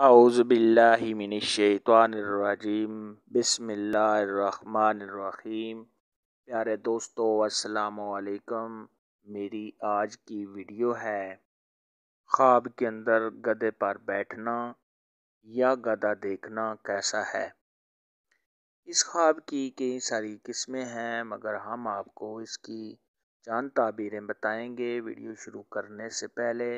आउज़बिल्लिमिनशैतवानरजीम बसमीम प्यारे दोस्तों अस्सलाम मेरी आज की वीडियो है ख्वाब के अंदर गधे पर बैठना या गधा देखना कैसा है इस ख्वाब की कई सारी किस्में हैं मगर हम आपको इसकी चांद ताबीरें बताएंगे वीडियो शुरू करने से पहले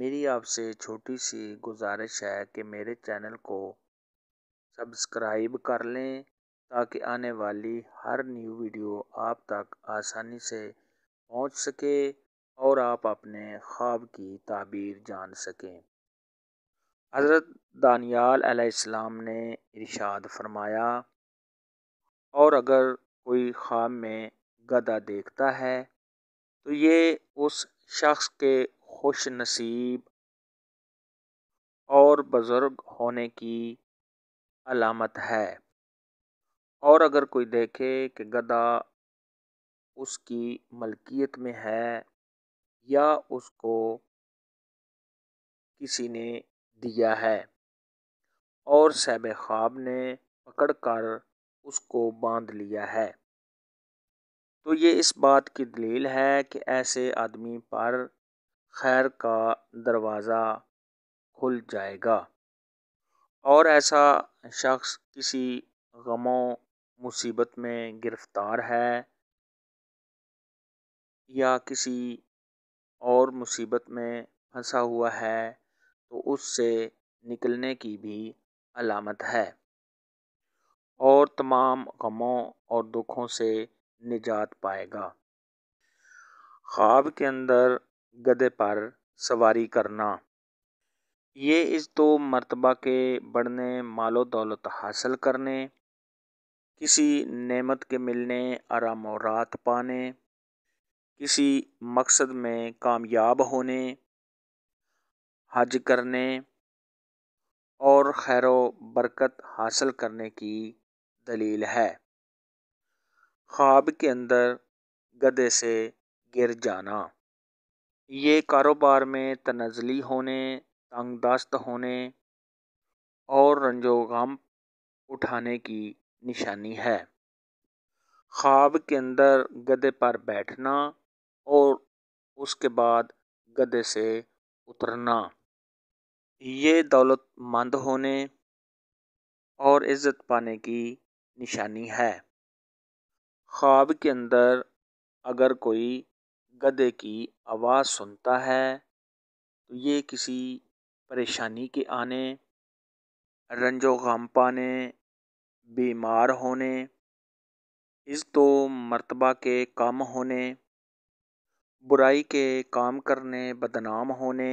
मेरी आपसे छोटी सी गुजारिश है कि मेरे चैनल को सब्सक्राइब कर लें ताकि आने वाली हर न्यू वीडियो आप तक आसानी से पहुंच सके और आप अपने ख्वाब की ताबीर जान सकें हज़रत दानियाल अलैहिस्सलाम ने इरशाद फरमाया और अगर कोई ख्वाब में गदा देखता है तो ये उस शख्स के खुश नसीब और बुज़ुर्ग होने की अलामत है और अगर कोई देखे कि गदा उसकी मलकियत में है या उसको किसी ने दिया है और सैब ख्वाब ने पकड़ कर उसको बांध लिया है तो ये इस बात की दलील है कि ऐसे आदमी पर खैर का दरवाज़ा खुल जाएगा और ऐसा शख्स किसी गमों मुसीबत में गिरफ्तार है या किसी और मुसीबत में फंसा हुआ है तो उससे निकलने की भी अलामत है और तमाम गमों और दुखों से निजात पाएगा ख्वाब के अंदर गधे पर सवारी करना ये इस दो मरतबा के बढ़ने मालो दौलत हासिल करने किसी नेमत के मिलने आराम और रात पाने किसी मकसद में कामयाब होने हज करने और खैर बरकत हासिल करने की दलील है ख्वाब के अंदर गधे से गिर जाना ये कारोबार में तनजली होने दस्त होने और रंजो गम उठाने की निशानी है ख्वाब के अंदर गदे पर बैठना और उसके बाद गदे से उतरना ये दौलतमंद होने और इज़्ज़त पाने की निशानी है ख्वाब के अंदर अगर कोई गधे की आवाज़ सुनता है तो ये किसी परेशानी के आने रंजो गम पाने बीमार होने इस तो मर्तबा के कम होने बुराई के काम करने बदनाम होने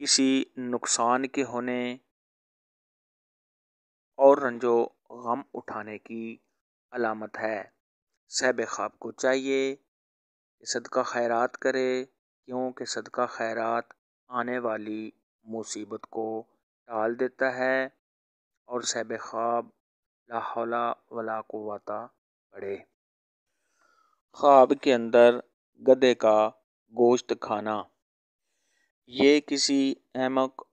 किसी नुकसान के होने और रंजो गम उठाने की अलामत है सहब ख़्वाब को चाहिए सदका खैरात करे क्योंकि सदका खैरात आने वाली मुसीबत को टाल देता है और सैब ख्वाब लाहौला वला वाता पड़े ख्वाब के अंदर गधे का गोश्त खाना ये किसी अहमक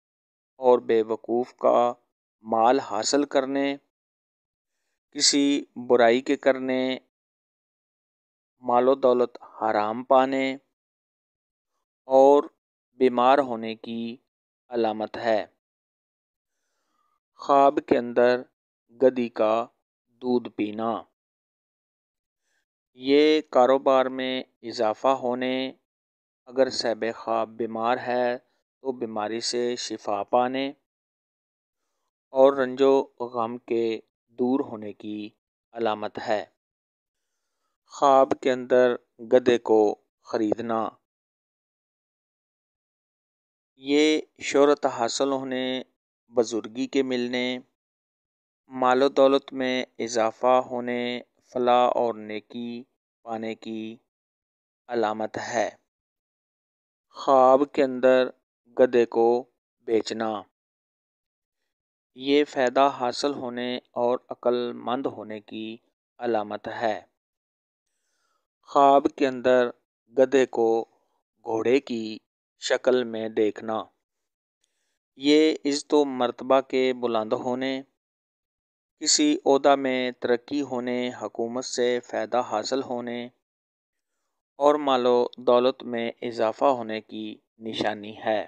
और बेवकूफ़ का माल हासिल करने किसी बुराई के करने मालो दौलत हराम पाने और बीमार होने की अलामत है ख्वाब के अंदर गदी का दूध पीना ये कारोबार में इजाफ़ा होने अगर सैब ख्वाब बीमार है तो बीमारी से शिफा पाने और रंजो गम के दूर होने की अलामत है ख्वाब के अंदर गधे को ख़रीदना ये शहरत हासिल होने बुजुर्गी के मिलने मालो दौलत में इजाफ़ा होने फलाह और नेकी पाने की अलामत है ख्वाब के अंदर गधे को बेचना ये फ़ायदा हासिल होने और अक्लमंद होने की अलामत है ख्वाब के अंदर गधे को घोड़े की शक्ल में देखना ये इज़्ज़त तो मरतबा के बुलंद होने किसी अहदा में तरक्की होने हकूमत से फ़ायदा हासिल होने और मालो दौलत में इजाफ़ा होने की निशानी है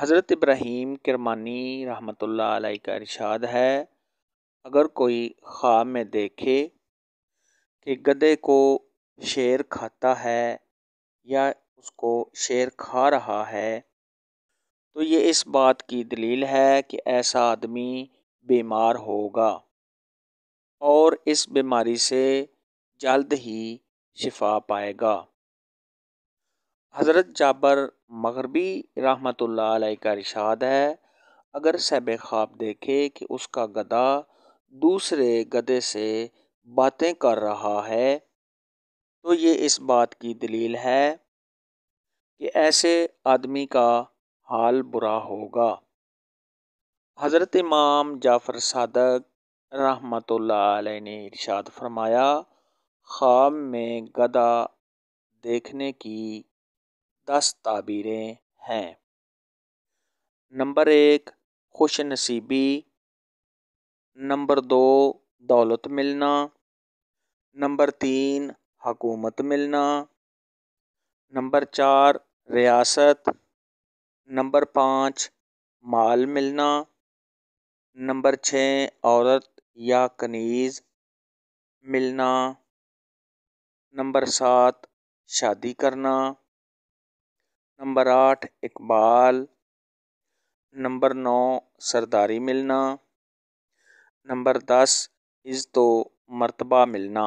हज़रत इब्राहीम किरमानी रहमतुल्लाह अलैह का इरशाद है अगर कोई ख्वाब में देखे कि गधे को शेर खाता है या उसको शेर खा रहा है तो ये इस बात की दलील है कि ऐसा आदमी बीमार होगा और इस बीमारी से जल्द ही शिफा पाएगा हज़रत जाबर मगरबी रहमत का इरशाद है अगर सैब ख्वाब देखे कि उसका गदा दूसरे गदे से बातें कर रहा है तो ये इस बात की दलील है कि ऐसे आदमी का हाल बुरा होगा हज़रत इमाम जाफ़र सादक रहमत ने इरशाद फरमाया ख्वाब में गदा देखने की दस ताबीरें हैं नंबर एक खुश नसीबी नंबर दो दौलत मिलना नंबर तीन हकूमत मिलना नंबर चार रियासत नंबर पाँच माल मिलना नंबर छः औरत या कनीज़ मिलना नंबर सात शादी करना नंबर आठ इकबाल नंबर नौ सरदारी मिलना नंबर दस इज़्ज़त तो मरतबा मिलना